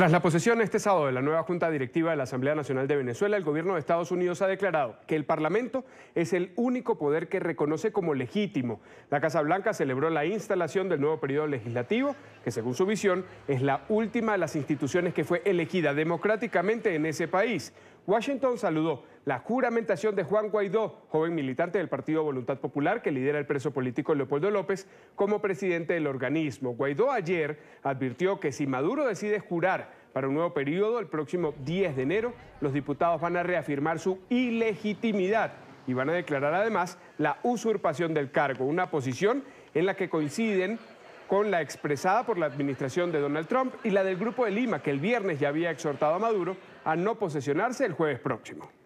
Tras la posesión este sábado de la nueva Junta Directiva de la Asamblea Nacional de Venezuela, el gobierno de Estados Unidos ha declarado que el Parlamento es el único poder que reconoce como legítimo. La Casa Blanca celebró la instalación del nuevo periodo legislativo, que según su visión es la última de las instituciones que fue elegida democráticamente en ese país. Washington saludó la juramentación de Juan Guaidó, joven militante del Partido Voluntad Popular que lidera el preso político Leopoldo López, como presidente del organismo. Guaidó ayer advirtió que si Maduro decide jurar para un nuevo periodo, el próximo 10 de enero, los diputados van a reafirmar su ilegitimidad y van a declarar además la usurpación del cargo, una posición en la que coinciden con la expresada por la administración de Donald Trump y la del Grupo de Lima, que el viernes ya había exhortado a Maduro a no posesionarse el jueves próximo.